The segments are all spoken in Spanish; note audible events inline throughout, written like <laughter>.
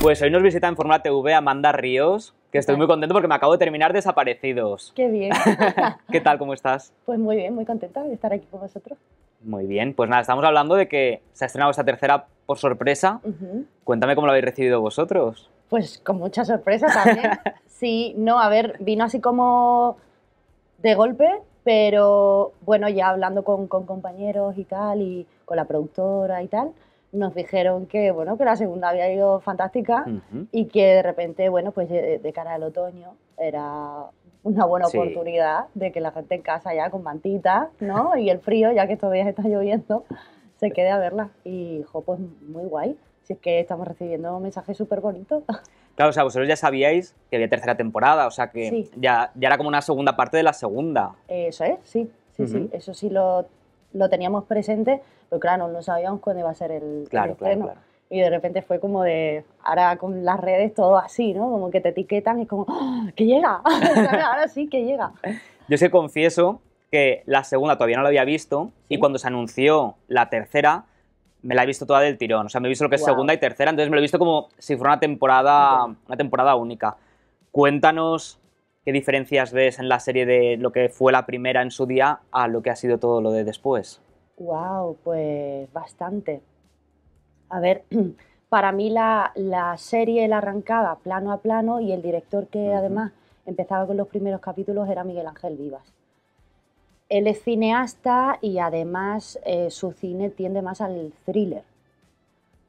Pues hoy nos visita en Forma TV Amanda Ríos, que estoy muy contento porque me acabo de terminar Desaparecidos. Qué bien. <laughs> ¿Qué tal? ¿Cómo estás? Pues muy bien, muy contenta de estar aquí con vosotros. Muy bien, pues nada, estamos hablando de que se ha estrenado esta tercera por sorpresa. Cuéntame cómo lo habéis recibido vosotros. Pues con mucha sorpresa también. <laughs> sí, no, a ver, vino así como de golpe, pero bueno, ya hablando con, compañeros y tal, y con la productora y tal, nos dijeron que, bueno, que la segunda había ido fantástica y que de repente, bueno, pues eh, de, cara al otoño era una buena oportunidad de que la gente en casa ya con mantitas, ¿no? <laughs> y el frío, ya que todavía está lloviendo, se quede a verla. Y, jo, pues muy guay. Si es que estamos recibiendo mensajes súper bonitos. <laughs> Claro, o sea, vosotros ya sabíais que había tercera temporada, o sea que ya, ya era como una segunda parte de la segunda. Eso es, sí, sí, sí. Eso sí lo, lo, teníamos presente, pero claro, no sabíamos cuándo iba a ser el, claro, Y de repente fue como de, ahora con las redes todo así, ¿no? Como que te etiquetan y es como, ¡Oh, que llega, <laughs> ahora sí que llega. <laughs> Yo sí confieso que la segunda todavía no la había visto y cuando se anunció la tercera, me la he visto toda del tirón. O sea, me he visto lo que es segunda y tercera, entonces me lo he visto como si fuera una temporada, una temporada única. Cuéntanos qué diferencias ves en la serie de lo que fue la primera en su día a lo que ha sido todo lo de después. Wow, pues bastante. A ver, <clears throat> para mí la, serie la arrancaba plano a plano y el director que además empezaba con los primeros capítulos era Miguel Ángel Vivas. Él es cineasta y además eh, su cine tiende más al thriller,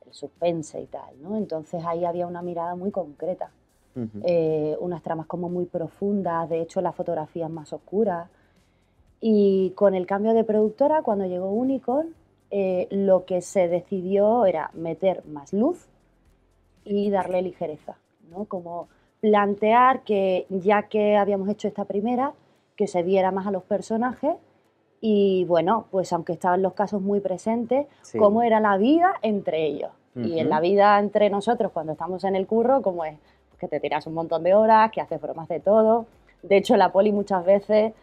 el suspense y tal, ¿no? Entonces ahí había una mirada muy concreta, eh, unas tramas como muy profundas, de hecho las fotografías más oscuras. Y con el cambio de productora, cuando llegó Unicorn, eh, lo que se decidió era meter más luz y darle ligereza, ¿no? Como plantear que ya que habíamos hecho esta primera, que se viera más a los personajes y bueno, pues aunque estaban los casos muy presentes, cómo era la vida entre ellos. Y en la vida entre nosotros cuando estamos en el curro, cómo es pues, que te tiras un montón de horas, que haces bromas de todo. De hecho, la poli muchas veces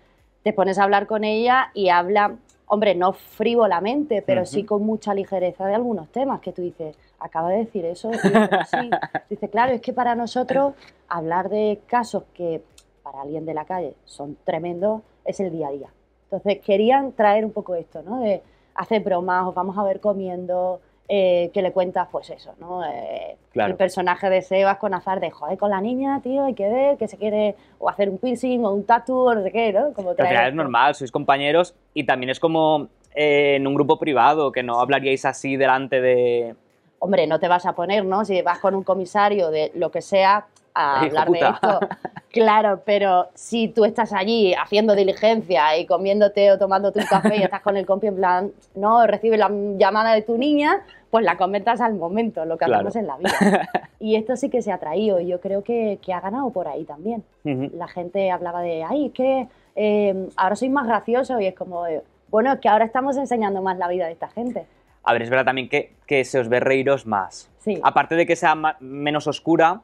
te pones a hablar con ella y habla, hombre, no frívolamente, pero sí con mucha ligereza de algunos temas que tú dices, acaba de decir eso. sí. <laughs> Dice, claro, es que para nosotros hablar de casos que para alguien de la calle son tremendos, es el día a día. Entonces querían traer un poco esto, ¿no? De hacer bromas, os vamos a ver comiendo, eh, que le cuentas, pues eso, ¿no? Eh, el personaje de Sebas con azar de, joder, con la niña, tío, hay que ver que se quiere o hacer un piercing o un tatu o no sé qué, ¿no? Como traer... es normal, sois compañeros y también es como eh, en un grupo privado, que no hablaríais así delante de... Hombre, no te vas a poner, ¿no? Si vas con un comisario de lo que sea, a <laughs> hablar de esto. <laughs> Claro, pero si tú estás allí haciendo diligencia y comiéndote o tomando tu café y estás con el compi en plan, no, recibe la llamada de tu niña, pues la comentas al momento, lo que hacemos en la vida. <laughs> Y esto sí que se ha traído y yo creo que, que ha ganado por ahí también. La gente hablaba de, ay, es que em, ahora sois más gracioso y es como, bueno, es que ahora estamos enseñando más la vida de esta gente. A ver, es verdad también que, que se os ve más. Sí. Aparte de que sea menos oscura,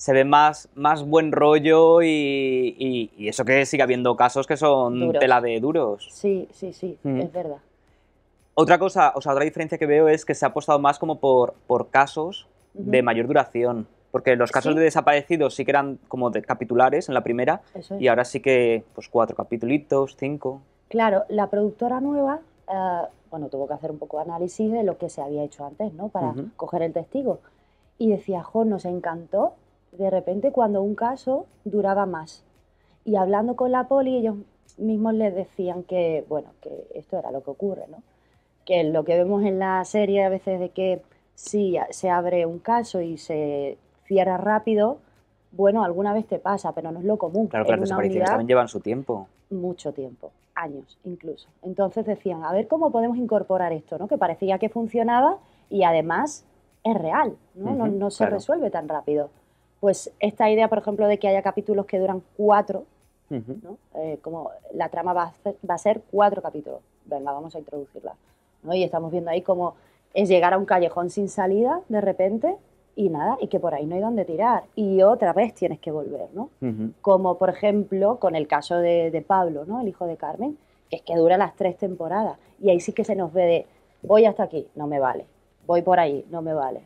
se ve más, más buen rollo y, eso que sigue habiendo casos que son tela de duros. Sí, sí, sí, es verdad. Otra cosa, o sea, otra diferencia que veo es que se ha apostado más como por, por casos de mayor duración. Porque los casos de desaparecidos sí que eran como de capitulares en la primera y ahora sí que pues cuatro capitulitos, cinco. Claro, la productora nueva, eh, bueno, tuvo que hacer un poco de análisis de lo que se había hecho antes, ¿no? Para coger el testigo. Y decía, jo, nos encantó de repente, cuando un caso duraba más. Y hablando con la poli, ellos mismos les decían que, bueno, que esto era lo que ocurre, ¿no? Que lo que vemos en la serie a veces de que si se abre un caso y se cierra rápido, bueno, alguna vez te pasa, pero no es lo común. Claro, las desapariciones también llevan su tiempo. Mucho tiempo, años incluso. Entonces decían, a ver cómo podemos incorporar esto, ¿no? Que parecía que funcionaba y además es real, ¿no? no, se resuelve tan rápido pues esta idea, por ejemplo, de que haya capítulos que duran cuatro, ¿no? Eh, como la trama va a, ser, cuatro capítulos, venga, vamos a introducirla. Y estamos viendo ahí cómo es llegar a un callejón sin salida de repente y nada, y que por ahí no hay donde tirar. Y otra vez tienes que volver, ¿no? Como por ejemplo con el caso de, Pablo, ¿no? El hijo de Carmen, que es que dura las tres temporadas. Y ahí sí que se nos ve de, voy hasta aquí, no me vale. Voy por ahí, no me vale.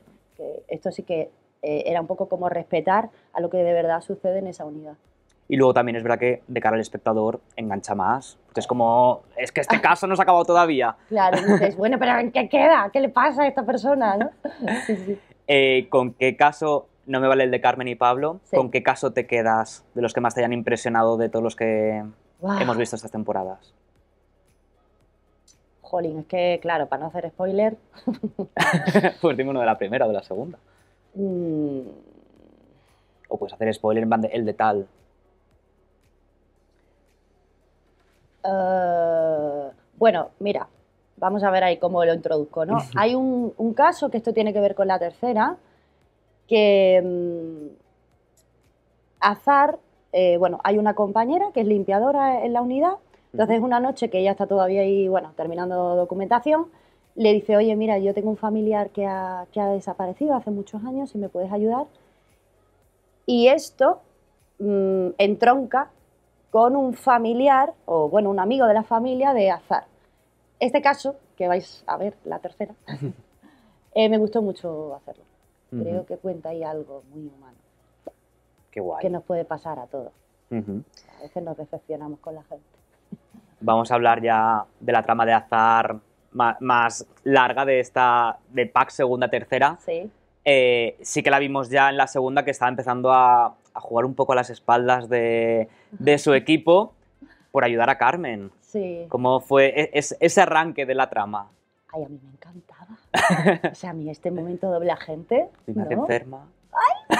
esto sí que eh, era un poco como respetar a lo que de verdad sucede en esa unidad. Y luego también es verdad que de cara al espectador engancha más, porque es como, es que este caso no se ha acabado todavía. <laughs> Claro, entonces, bueno, pero ¿en qué queda? ¿Qué le pasa a esta persona? <laughs> Eh, ¿Con qué caso, no me vale el de Carmen y Pablo, con qué caso te quedas de los que más te hayan impresionado de todos los que hemos visto estas temporadas? Jolín, es que claro, para no hacer spoiler... <laughs> pues dime uno de la primera o de la segunda. Mm. O puedes hacer spoiler en de el de tal. Eh, bueno, mira, vamos a ver ahí cómo lo introduzco, ¿no? <laughs> Hay un, caso que esto tiene que ver con la tercera, que mm, Azar, eh, bueno, hay una compañera que es limpiadora en la unidad, entonces una noche que ella está todavía ahí, bueno, terminando documentación, le dice, oye, mira, yo tengo un familiar que ha, desaparecido hace muchos años, si me puedes ayudar. Y esto mm, entronca con un familiar, o bueno, un amigo de la familia de Azar. Este caso, que vais a ver, la tercera, <laughs> <laughs> eh, me gustó mucho hacerlo. Creo que cuenta ahí algo muy humano. Qué guay. Que nos puede pasar a todos. A veces nos decepcionamos con la gente. Vamos a hablar ya de la trama de Azar más, larga de esta de pack segunda tercera sí. Eh, sí que la vimos ya en la segunda que estaba empezando a, jugar un poco a las espaldas de, de, su equipo por ayudar a Carmen sí cómo fue e, ese arranque de la trama ay a mí me encantaba o sea a mí este momento doble agente <laughs> ¿no? enferma ay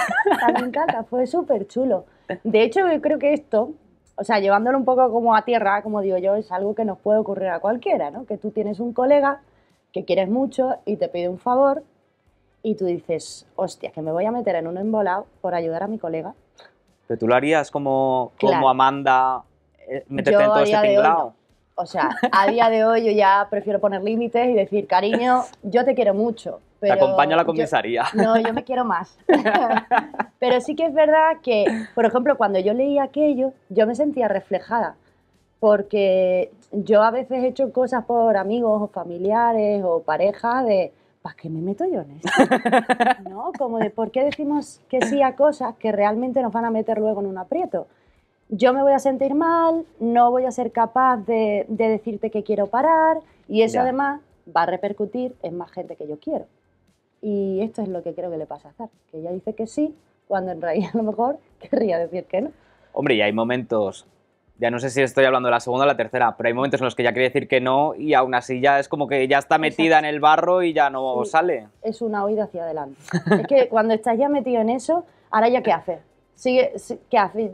me encanta, fue súper chulo de hecho yo creo que esto o sea, llevándolo un poco como a tierra, como digo yo, es algo que nos puede ocurrir a cualquiera, ¿no? Que tú tienes un colega que quieres mucho y te pide un favor y tú dices, hostia, que me voy a meter en un embolado por ayudar a mi colega. Pero tú lo harías como, como Amanda, eh, meterte en todo ese tinglado. O sea, a día de hoy yo ya prefiero poner límites y decir, cariño, yo te quiero mucho. te acompaño a la comisaría. <laughs> no, yo me quiero más. <laughs> pero sí que es verdad que, por ejemplo, cuando yo leí aquello, yo me sentía reflejada. Porque yo a veces he hecho cosas por amigos o familiares o pareja de, ¿para qué me meto yo en esto? <laughs> ¿No? Como de, ¿por qué decimos que sí a cosas que realmente nos van a meter luego en un aprieto? yo me voy a sentir mal, no voy a ser capaz de, decirte que quiero parar y eso además va a repercutir en más gente que yo quiero. Y esto es lo que creo que le pasa a hacer que ella dice que sí, cuando en realidad <laughs> a lo mejor querría decir que no. Hombre, ya hay momentos, ya no sé si estoy hablando de la segunda o la tercera, pero hay momentos en los que ya quiere decir que no y aún así ya es como que ya está metida en el barro y ya no sale. Es una oída hacia adelante. es que cuando estás ya metido en eso, ahora ya qué hace Sigue, ¿Qué haces?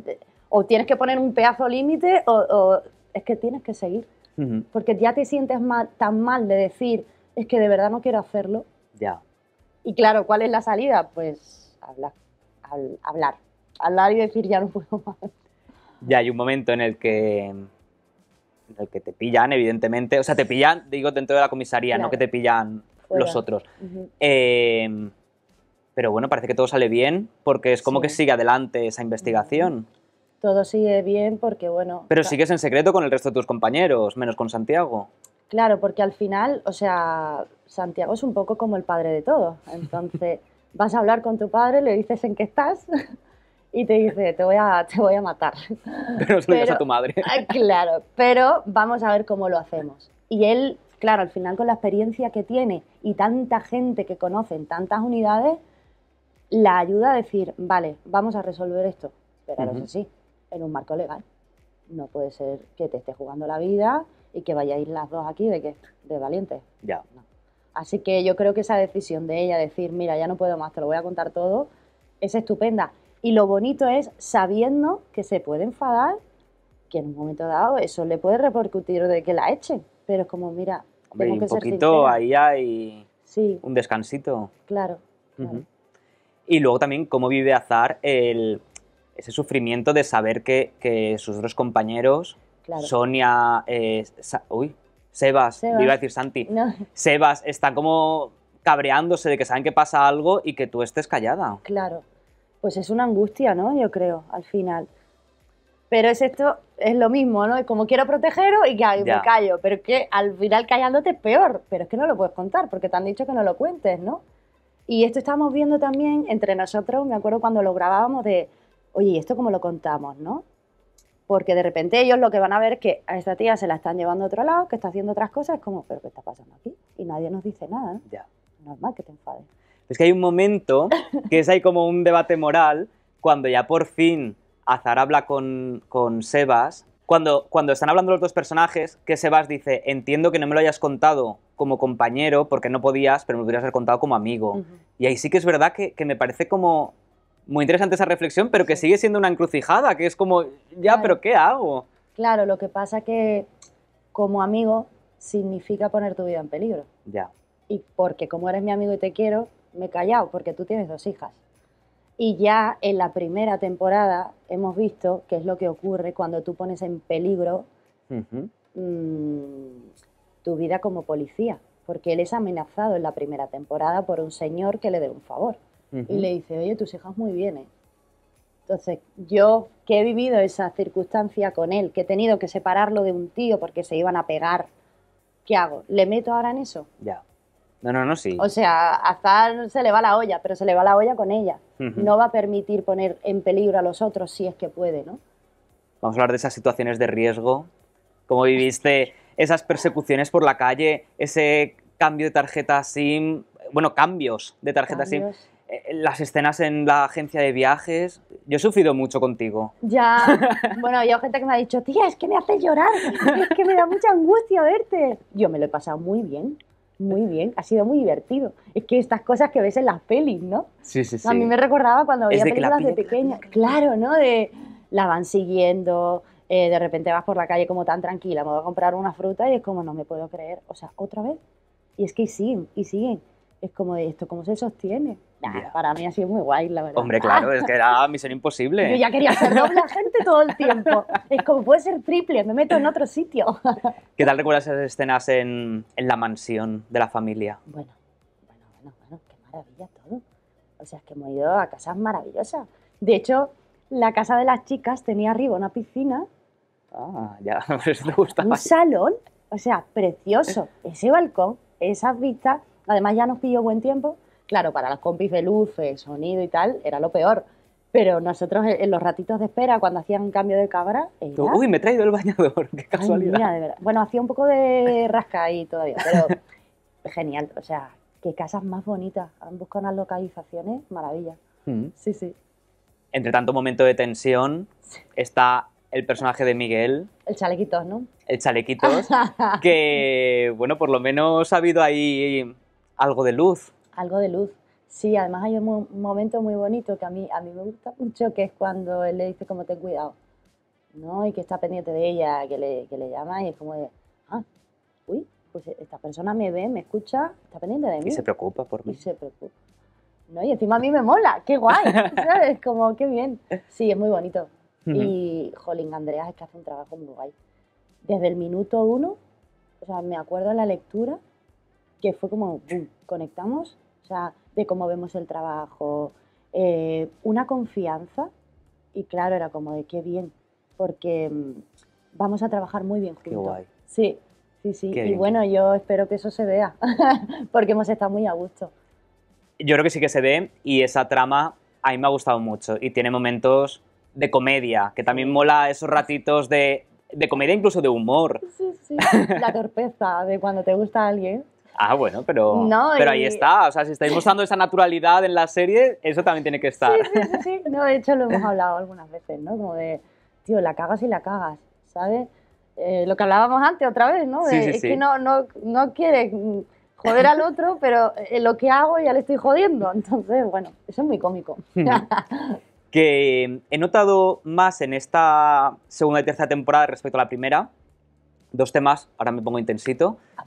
o tienes que poner un pedazo límite o, es que tienes que seguir. Porque ya te sientes tan mal de decir, es que de verdad no quiero hacerlo. Ya. Y claro, ¿cuál es la salida? Pues hablar, hablar, hablar y decir, ya no puedo más. Ya hay un momento en el que en el que te pillan, evidentemente, o sea, te pillan, digo, dentro de la comisaría, no que te pillan los otros. Em, pero bueno, parece que todo sale bien porque es como que sigue adelante esa investigación todo sigue bien porque, bueno... Pero sigues en secreto con el resto de tus compañeros, menos con Santiago. Claro, porque al final, o sea, Santiago es un poco como el padre de todo. Entonces, <laughs> vas a hablar con tu padre, le dices en qué estás <laughs> y te dice, te voy a, te voy a matar. <laughs> Pero se lo digas a tu madre. Eh, claro, pero vamos a ver cómo lo hacemos. Y él, claro, al final con la experiencia que tiene y tanta gente que conoce en tantas unidades, la ayuda a decir, vale, vamos a resolver esto. Pero no -huh en un marco legal. No puede ser que te esté jugando la vida y que vayáis las dos aquí de que de valientes. Ya. Así que yo creo que esa decisión de ella, decir, mira, ya no puedo más, te lo voy a contar todo, es estupenda. Y lo bonito es sabiendo que se puede enfadar, que en un momento dado eso le puede repercutir de que la echen. Pero es como, mira, un poquito ahí hay un descansito. Claro. Y luego también cómo vive Azar el ese sufrimiento de saber que, sus dos compañeros, Sonia, eh, uy, Sebas, iba a decir Santi, Sebas, están como cabreándose de que saben que pasa algo y que tú estés callada. Claro, pues es una angustia, ¿no? Yo creo, al final. Pero es esto, es lo mismo, ¿no? Es como quiero protegerlo y que me callo, pero es que al final callándote es peor, pero es que no lo puedes contar porque te han dicho que no lo cuentes, ¿no? Y esto estamos viendo también entre nosotros, me acuerdo cuando lo grabábamos de oye, ¿y esto cómo lo contamos, no? Porque de repente ellos lo que van a ver es que a esta tía se la están llevando a otro lado, que está haciendo otras cosas, es como, ¿pero qué está pasando aquí? Y nadie nos dice nada, ¿no? Ya. Normal que te enfades. Es que hay un momento que es ahí como un debate moral, cuando ya por fin Azar habla con, con Sebas, cuando, cuando, están hablando los dos personajes, que Sebas dice, entiendo que no me lo hayas contado como compañero, porque no podías, pero me lo hubieras contado como amigo. Y ahí sí que es verdad que, que, me parece como muy interesante esa reflexión, pero que sigue siendo una encrucijada, que es como, ya, pero ¿qué hago? Claro, lo que pasa que como amigo significa poner tu vida en peligro. Ya. Y porque como eres mi amigo y te quiero, me he callado, porque tú tienes dos hijas. Y ya en la primera temporada hemos visto qué es lo que ocurre cuando tú pones en peligro mm, tu vida como policía, porque él es amenazado en la primera temporada por un señor que le dé un favor y le dice, oye, tus hijas muy bien, ¿eh? Entonces, yo que he vivido esa circunstancia con él, que he tenido que separarlo de un tío porque se iban a pegar, ¿qué hago? ¿Le meto ahora en eso? Ya. No, no, no, sí. O sea, hasta se le va la olla, pero se le va la olla con ella. No va a permitir poner en peligro a los otros si es que puede, ¿no? Vamos a hablar de esas situaciones de riesgo. ¿Cómo viviste esas persecuciones por la calle? Ese cambio de tarjeta SIM, bueno, cambios de tarjeta SIM eh, las escenas en la agencia de viajes. Yo he sufrido mucho contigo. Ya. <laughs> Bueno, había gente que me ha dicho, tía, es que me hace llorar, es que me da mucha angustia verte. Yo me lo he pasado muy bien, muy bien, ha sido muy divertido. Es que estas cosas que ves en las pelis, ¿no? Sí, sí, sí. A mí me recordaba cuando veía películas de pequeña. Claro, ¿no? De la van siguiendo, eh, de repente vas por la calle como tan tranquila, me voy a comprar una fruta y es como, no me puedo creer. O sea, otra vez. Y es que siguen, y siguen es como de esto, ¿cómo se sostiene? Para mí ha sido muy guay, la verdad. Hombre, claro, es que era misión imposible. Yo ya quería ser <laughs> doble gente todo el tiempo. Es como puede ser triple, me meto en otro sitio. <laughs> ¿Qué tal recuerdas esas escenas en, la mansión de la familia? Bueno, bueno, bueno, qué maravilla todo. O sea, es que hemos ido a casas maravillosas. De hecho, la casa de las chicas tenía arriba una piscina. Ah, ya, <laughs> eso te gustaba. Un salón, o sea, precioso. Ese balcón, esas vistas Además ya nos pilló buen tiempo. Claro, para las compis de luces, sonido y tal, era lo peor. Pero nosotros eh, en los ratitos de espera, cuando hacían cambio de cámara... Uy, me he traído el bañador, <laughs> qué casualidad. de verdad. Bueno, hacía un poco de rasca ahí todavía, pero <laughs> genial. O sea, qué casas más bonitas. Han buscado unas localizaciones, maravilla. Mm. Sí, sí. Entre tanto momento de tensión, está el personaje de Miguel. El chalequitos, ¿no? El chalequitos. <laughs> que, bueno, por lo menos ha habido ahí algo de luz. Algo de luz. Sí, además hay un momento muy bonito que a mí, a mí me gusta mucho, que es cuando él le dice como ten cuidado, ¿no? Y que está pendiente de ella, que le, que le llama y es como de, ah, uy, pues esta persona me ve, me escucha, está pendiente de mí. Y se preocupa por mí. Y se preocupa. ¿no? Y encima a mí me mola, qué guay, <laughs> ¿sabes? Como, qué bien. Sí, es muy bonito. Y, jolín, Andreas es que hace un trabajo muy guay. Desde el minuto uno, o sea, me acuerdo en la lectura, que fue como, boom, conectamos, o sea, de cómo vemos el trabajo, eh, una confianza, y claro, era como de qué bien, porque mm, vamos a trabajar muy bien juntos. Qué guay. Sí, sí, sí. y bueno, yo espero que eso se vea, <laughs> porque hemos estado muy a gusto. Yo creo que sí que se ve y esa trama a mí me ha gustado mucho y tiene momentos de comedia, que también mola esos ratitos de, de comedia, incluso de humor. Sí, sí, la torpeza de cuando te gusta a alguien Ah, bueno, pero, pero ahí está. O sea, si estáis mostrando esa naturalidad en la serie, eso también tiene que estar. Sí, sí, sí, No, de hecho lo hemos hablado algunas veces, ¿no? Como de, tío, la cagas y la cagas, ¿sabes? Eh, lo que hablábamos antes otra vez, ¿no? De, es que no, no, no quiere joder al otro, pero eh, lo que hago ya le estoy jodiendo. Entonces, bueno, eso es muy cómico. <laughs> que he notado más en esta segunda y tercera temporada respecto a la primera. Dos temas, ahora me pongo intensito. Ah,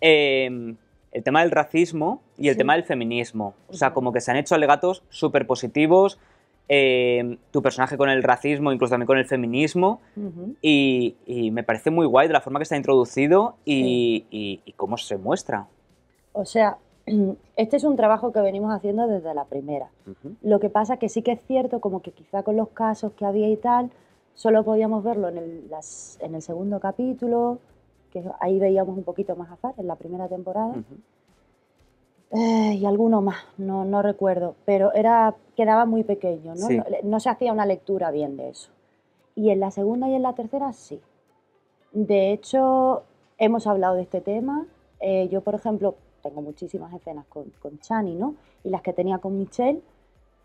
Em, el tema del racismo y el tema del feminismo. O sea, como que se han hecho alegatos súper positivos. Em, tu personaje con el racismo, incluso también con el feminismo, y, me parece muy guay de la forma que está introducido y, cómo se muestra. O sea, <clears throat> este es un trabajo que venimos haciendo desde la primera. Lo que pasa que sí que es cierto, como que quizá con los casos que había y tal, solo podíamos verlo en el segundo capítulo, que ahí veíamos un poquito más azar, en la primera temporada. Eh, y alguno más, no, recuerdo, pero era, quedaba muy pequeño, ¿no? ¿no? se hacía una lectura bien de eso. Y en la segunda y en la tercera sí. De hecho, hemos hablado de este tema. Eh, yo, por ejemplo, tengo muchísimas escenas con, Chani, ¿no? Y las que tenía con Michelle,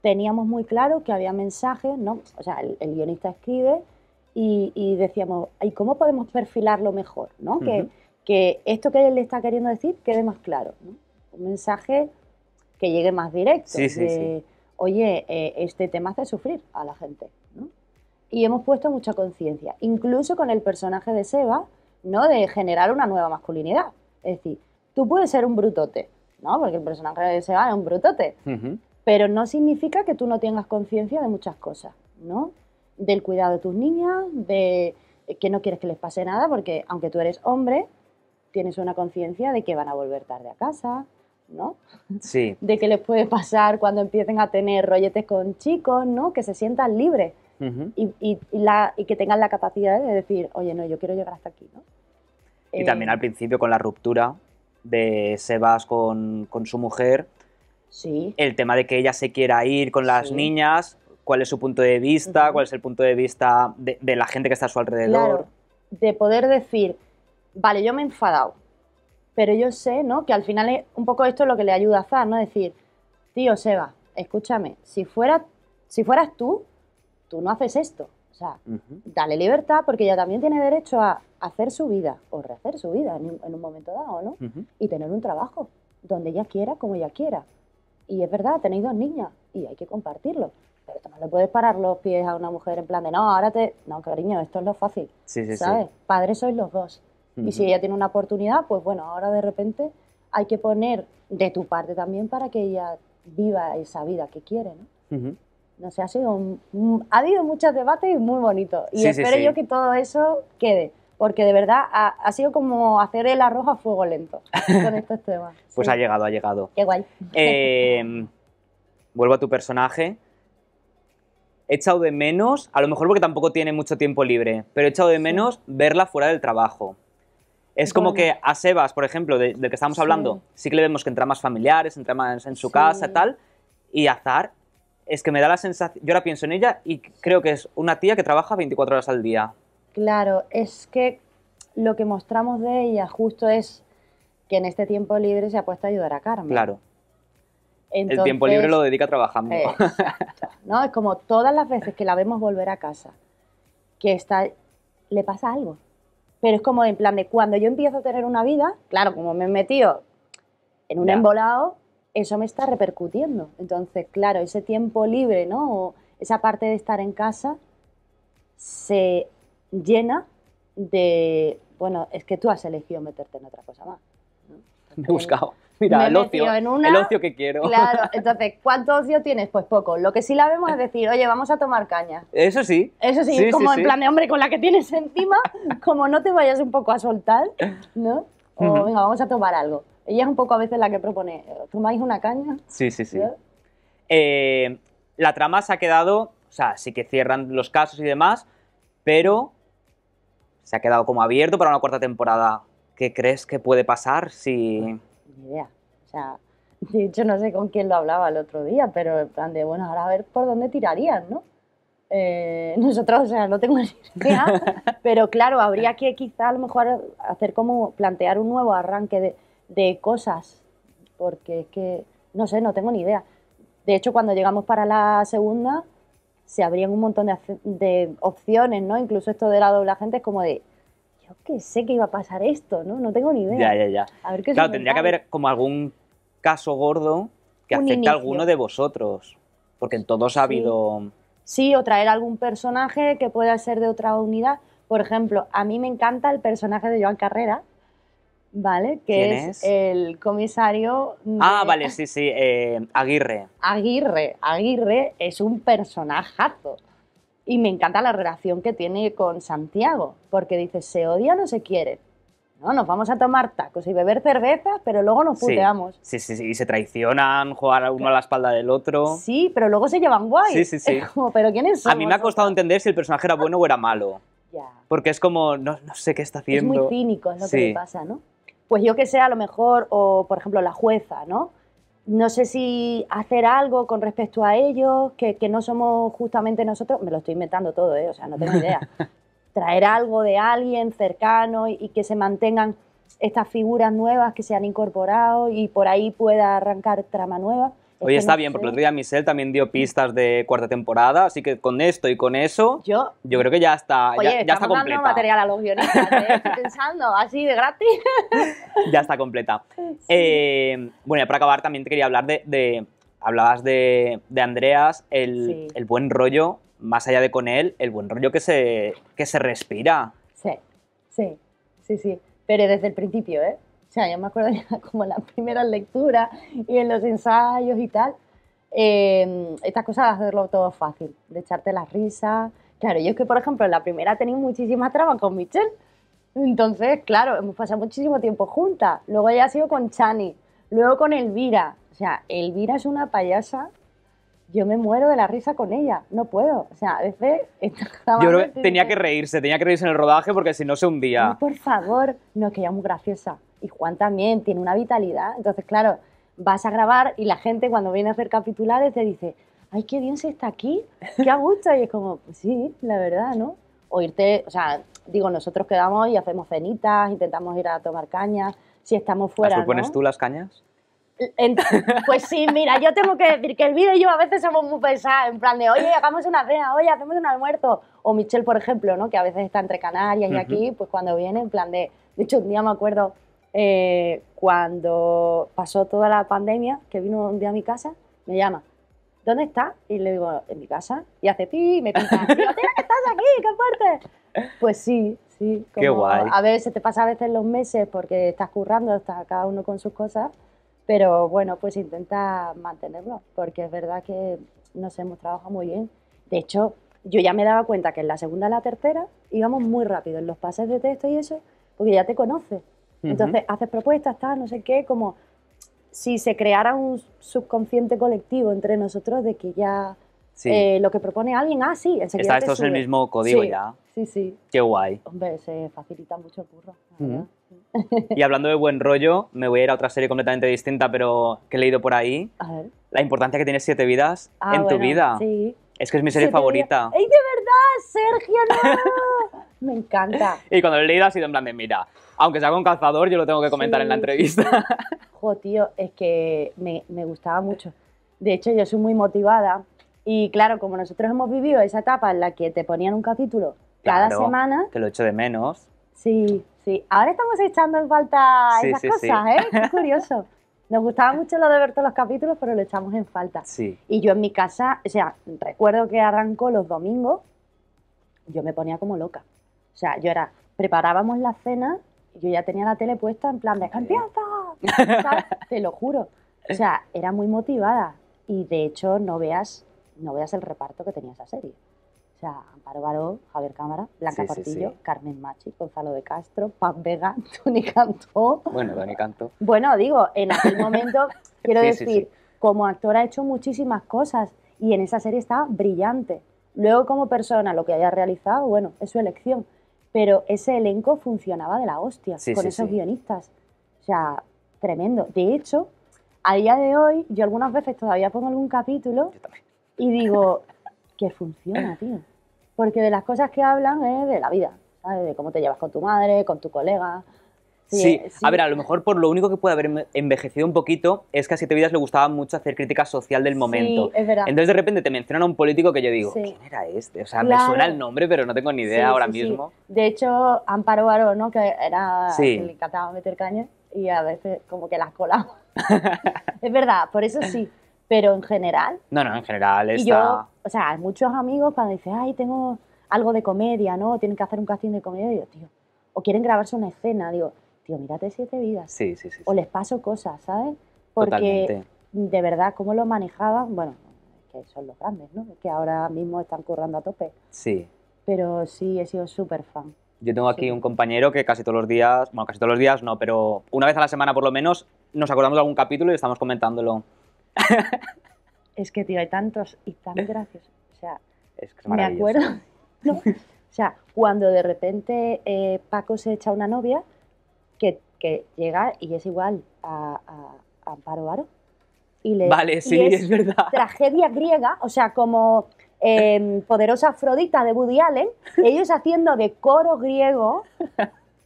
teníamos muy claro que había mensajes, ¿no? O sea, el guionista escribe, y, decíamos, ¿y cómo podemos perfilarlo mejor? ¿no? que, que, esto que él le está queriendo decir quede más claro. Un mensaje que llegue más directo. de, Oye, eh, este tema hace sufrir a la gente. Y hemos puesto mucha conciencia, incluso con el personaje de Seba, ¿no? de generar una nueva masculinidad. Es decir, tú puedes ser un brutote, ¿no? porque el personaje de Seba es un brutote, pero no significa que tú no tengas conciencia de muchas cosas. ¿no? del cuidado de tus niñas, de que no quieres que les pase nada, porque aunque tú eres hombre, tienes una conciencia de que van a volver tarde a casa, ¿no? Sí. <laughs> De que les puede pasar cuando empiecen a tener rolletes con chicos, ¿no? Que se sientan libres y, que tengan la capacidad de decir, oye, no, yo quiero llegar hasta aquí, ¿no? Y también eh, al principio con la ruptura de Sebas con, su mujer, Sí. El tema de que ella se quiera ir con las niñas, cuál es su punto de vista, cuál es el punto de vista de, la gente que está a su alrededor. de poder decir, vale, yo me he enfadado, pero yo sé, ¿no? Que al final es un poco esto lo que le ayuda a Zar, ¿no? Decir, tío Seba, escúchame, si, fuera, si fueras tú, tú no haces esto. O sea, dale libertad porque ella también tiene derecho a hacer su vida o rehacer su vida en un, momento dado, ¿no? Y tener un trabajo donde ella quiera, como ella quiera. Y es verdad, tenéis dos niñas y hay que compartirlo no le puedes parar los pies a una mujer en plan de, no, ahora te... No, cariño, esto es lo fácil, sí, sí, ¿sabes? Padres sois los dos. Y si ella tiene una oportunidad, pues bueno, ahora de repente hay que poner de tu parte también para que ella viva esa vida que quiere, ¿no? sé, ha sido ha habido muchos debates y muy bonito. Y espero yo que todo eso quede porque de verdad ha, sido como hacer el arroz a fuego lento con estos temas. <laughs> pues ha llegado, ha llegado. Qué guay. Eh, vuelvo a tu personaje he echado de menos, a lo mejor porque tampoco tiene mucho tiempo libre, pero he echado de menos verla fuera del trabajo. Es como que a Sebas, por ejemplo, del que estamos hablando, sí que le vemos que entra más familiares, entra más en su casa y tal. Y Azar es que me da la sensación, yo la pienso en ella y creo que es una tía que trabaja 24 horas al día. Claro, es que lo que mostramos de ella justo es que en este tiempo libre se ha puesto a ayudar a Carmen. Claro el tiempo libre lo dedica trabajando. no, es como todas las veces que la vemos volver a casa, que está, le pasa algo. Pero es como en plan de cuando yo empiezo a tener una vida, claro, como me he metido en un embolado, eso me está repercutiendo. Entonces, claro, ese tiempo libre, ¿no? esa parte de estar en casa se llena de, bueno, es que tú has elegido meterte en otra cosa más. Me he buscado. Mira, el ocio, el ocio que quiero. Claro, <laughs> entonces, ¿cuánto ocio tienes? Pues poco. Lo que sí la vemos es eh. decir, oye, vamos a tomar caña. Eso sí. Eso sí, como en plan de, hombre, con la que tienes encima, <laughs> como no te vayas un poco a soltar, ¿no? O, venga, vamos a tomar algo. Ella es un poco a veces la que propone, ¿tomáis una caña? Sí, sí, sí. Eh, la trama se ha quedado, o sea, sí que cierran los casos y demás, pero se ha quedado como abierto para una cuarta temporada. ¿Qué crees que puede pasar si...? Ni idea. O sea, <laughs> de hecho no sé con quién lo hablaba el otro día, pero en plan de, bueno, ahora a ver por dónde tirarían, ¿no? Eh, <laughs> nosotros, o sea, no tengo <laughs> ni idea, pero claro, habría que quizá a lo mejor hacer como plantear un nuevo arranque de, de cosas, porque es que, no sé, no tengo ni idea. De hecho, cuando llegamos para la segunda, se abrían un montón de, de opciones, ¿no? Incluso esto de la doble agente es como de, que sé que iba a pasar esto, ¿no? No tengo ni idea. Ya, ya, ya. claro, tendría que haber como algún caso gordo que afecte a alguno de vosotros, porque en todos ha habido... Sí. o traer algún personaje que pueda ser de otra unidad. Por ejemplo, a mí me encanta el personaje de Joan Carrera, ¿vale? Que es, el comisario. Ah, vale, sí, sí, eh, Aguirre. Aguirre, Aguirre es un personajazo. Y me encanta la relación que tiene con Santiago, porque dice, se odia o no se quiere. No, nos vamos a tomar tacos y beber cerveza, pero luego nos puteamos. Sí, sí, sí, y se traicionan, jugar uno a la espalda del otro. Sí, pero luego se llevan guay. Sí, sí, sí. <laughs> pero ¿quiénes A mí me ha costado entender si el personaje era bueno o era malo. Ya. Porque es como, no, sé qué está haciendo. Es muy cínico, es lo que pasa, ¿no? Pues yo que sé, a lo mejor, o por ejemplo, la jueza, ¿no? no sé si hacer algo con respecto a ellos, que, no somos justamente nosotros, me lo estoy inventando todo, ¿eh? o sea, no tengo idea. <laughs> Traer algo de alguien cercano y, que se mantengan estas figuras nuevas que se han incorporado y por ahí pueda arrancar trama nueva. Pues Oye, está bien, porque el otro día Michelle también dio pistas de cuarta temporada, así que con esto y con eso, yo, creo que ya está, Oye, ya, está completa. Dando material a los guionistas, ¿eh? Estoy <laughs> pensando, así de gratis. <laughs> ya está completa. Eh, bueno, ya para acabar también te quería hablar de, hablabas de, Andreas, el, buen rollo, más allá de con él, el buen rollo que se, que se respira. Sí, sí, sí, sí, pero desde el principio, ¿eh? O sea, yo me acuerdo <laughs> ya como la primera lectura y en los ensayos y tal, em, estas cosas de hacerlo todo fácil, de echarte la risa. Claro, yo es que, por ejemplo, en la primera tenía muchísima trama con Michelle. Entonces, claro, hemos pasado muchísimo tiempo juntas. Luego ya ha sido con Chani, luego con Elvira. O sea, Elvira es una payasa. Yo me muero de la risa con ella, no puedo. O sea, a veces. <laughs> Yo tenía que reírse, tenía que reírse en el rodaje porque si no se hundía. No, por favor, no, que ella es muy graciosa y Juan también tiene una vitalidad. Entonces, claro, vas a grabar y la gente cuando viene a hacer capitulares te dice, ay, qué bien se está aquí, qué a gusto. Y es como, pues sí, la verdad, ¿no? O irte, o sea, digo, nosotros quedamos y hacemos cenitas, intentamos ir a tomar cañas, si estamos fuera. ¿Las tú pones tú las cañas? pues sí, mira, yo tengo que decir que el vídeo y yo a veces somos muy pesados, en plan de, oye, hagamos una cena, oye, hacemos un almuerzo. O Michelle, por ejemplo, ¿no? que a veces está entre Canarias y aquí, pues cuando viene, en plan de, de hecho, un día me acuerdo, eh, cuando pasó toda la pandemia, que vino un día a mi casa, me llama, ¿dónde estás? Y le digo, en mi casa. Y hace ti, y me pinta, estás aquí, qué fuerte. Pues sí, sí. qué guay. A ver, se te pasa a veces los meses porque estás currando, estás cada uno con sus cosas, pero bueno, pues intenta mantenerlo, porque es verdad que nos hemos trabajado muy bien. De hecho, yo ya me daba cuenta que en la segunda y la tercera íbamos muy rápido en los pases de texto y eso, porque ya te conoces. Entonces, haces propuestas, tal, no sé qué, como si se creara un subconsciente colectivo entre nosotros de que ya eh, lo que propone alguien, ah, sí, enseguida. Está esto es el mismo código ya. Sí, sí. Qué guay. Hombre, se facilita mucho el curro. <laughs> Y hablando de buen rollo, me voy a ir a otra serie completamente distinta, pero que he leído por ahí. A ver. La importancia que tiene siete vidas ah, en tu vida. Sí. Es que es mi serie favorita. ¡Ey, de verdad, Sergio! No! <laughs> Me encanta. Y cuando lo he leído ha sido en plan de, mira, aunque sea con calzador, yo lo tengo que comentar en la entrevista. <laughs> Jo, tío, es que me, me gustaba mucho. De hecho, yo soy muy motivada. Y claro, como nosotros hemos vivido esa etapa en la que te ponían un capítulo cada semana. Que lo echo de menos. Sí, sí. Ahora estamos echando en falta esas cosas, ¿eh? Qué <laughs> curioso. Nos gustaba mucho lo de ver todos los capítulos, pero lo echamos en falta. Y yo en mi casa, o sea, recuerdo que arrancó los domingos, yo me ponía como loca. O sea, yo era, preparábamos la cena, y yo ya tenía la tele puesta en plan de ¡Empieza! <laughs> Te lo juro. O sea, era muy motivada. Y de hecho, no veas, no veas el reparto que tenía esa serie. O sea, Amparo Baró, Javier Cámara, Blanca Portillo, Carmen Machi, Gonzalo de Castro, Pam Vega, <laughs> Tony Cantó. Bueno, Tony Cantó. Bueno, digo, en aquel momento, <laughs> quiero decir, como actor ha hecho muchísimas cosas y en esa serie estaba brillante. Luego, como persona, lo que haya realizado, bueno, es su elección. Pero ese elenco funcionaba de la hostia con esos guionistas. O sea, tremendo. De hecho, a día de hoy, yo algunas veces todavía pongo algún capítulo y digo, <laughs> que funciona, tío. Porque de las cosas que hablan es de la vida, ¿sabes? De cómo te llevas con tu madre, con tu colega. Sí, eh, a ver, a lo mejor por lo único que puede haber envejecido un poquito es que a Siete Vidas le gustaba mucho hacer crítica social del momento. Sí, es verdad. Entonces de repente te mencionan a un político que yo digo, ¿quién era este? O sea, me suena el nombre, pero no tengo ni idea ahora mismo. De hecho, Amparo Baró, ¿no? Que era que le encantaba meter caña y a veces como que las colaba. <laughs> es verdad, por eso sí. Pero en general. No, no, en general está o sea, muchos amigos cuando dicen, ay, tengo algo de comedia, ¿no? Tienen que hacer un casting de comedia, digo, tío, o quieren grabarse una escena, digo, tío, mírate siete vidas. Sí, sí, sí. O les paso cosas, ¿sabes? Porque de verdad, cómo lo manejaban, bueno, que son los grandes, ¿no? Que ahora mismo están currando a tope. Sí. Pero sí, he sido súper fan. Yo tengo aquí un compañero que casi todos los días, bueno, casi todos los días no, pero una vez a la semana por lo menos nos acordamos de algún capítulo y estamos comentándolo. <laughs> Es que, tío, hay tantos y tan eh. graciosos. O sea, me acuerdo. <laughs> O sea, cuando de repente eh, Paco se echa una novia que, llega y es igual a, a, Amparo Aro. Y le, vale, sí, es, verdad. Tragedia griega, o sea, como em, <laughs> poderosa Afrodita de Woody Allen, ellos haciendo de coro griego,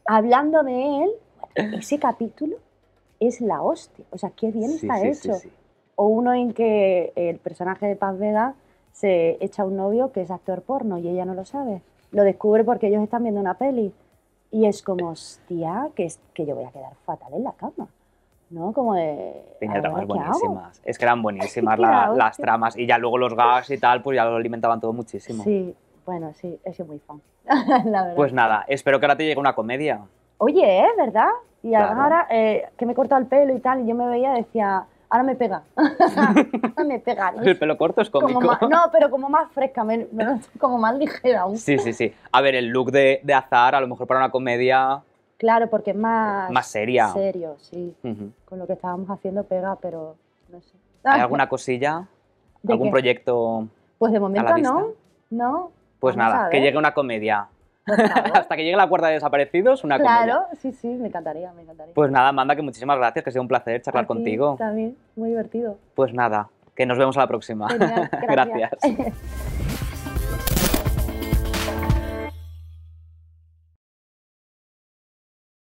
hablando de él. Ese capítulo es la hostia. O sea, qué bien está hecho. Sí, o uno en que el personaje de Paz Vega se echa un novio que es actor porno y ella no lo sabe. Lo descubre porque ellos están viendo una peli. Y es como, hostia, que, es, que yo voy a quedar fatal en la cama. ¿No? Como de. Tenía tramas buenísimas. Es que eran buenísimas <laughs> las tramas. Y ya luego los gags y tal, pues ya lo alimentaban todo muchísimo. Sí, bueno, sí, he sido muy fan. <laughs> Pues nada, espero que ahora te llegue una comedia. Oye, ¿eh? ¿verdad? Y ahora eh, que me he cortado el pelo y tal, y yo me veía, decía ahora me pega. <laughs> ahora me pega. <laughs> El pelo corto es cómico. no, pero como más fresca, como más ligera Sí, sí, sí. A ver, el look de, de Azar, a lo mejor para una comedia... Claro, porque es más... Más seria. Serio, sí. Con lo que estábamos haciendo pega, pero no sé. ¿Hay ah, alguna cosilla? ¿Algún proyecto Pues de momento no, no. Pues nada, que llegue una comedia <laughs> Hasta que llegue la cuerda de desaparecidos, una Claro, sí, sí, me encantaría, me encantaría. Pues nada, manda que muchísimas gracias, que ha sido un placer charlar contigo. También, muy divertido. Pues nada, que nos vemos a la próxima. <laughs> gracias. <laughs>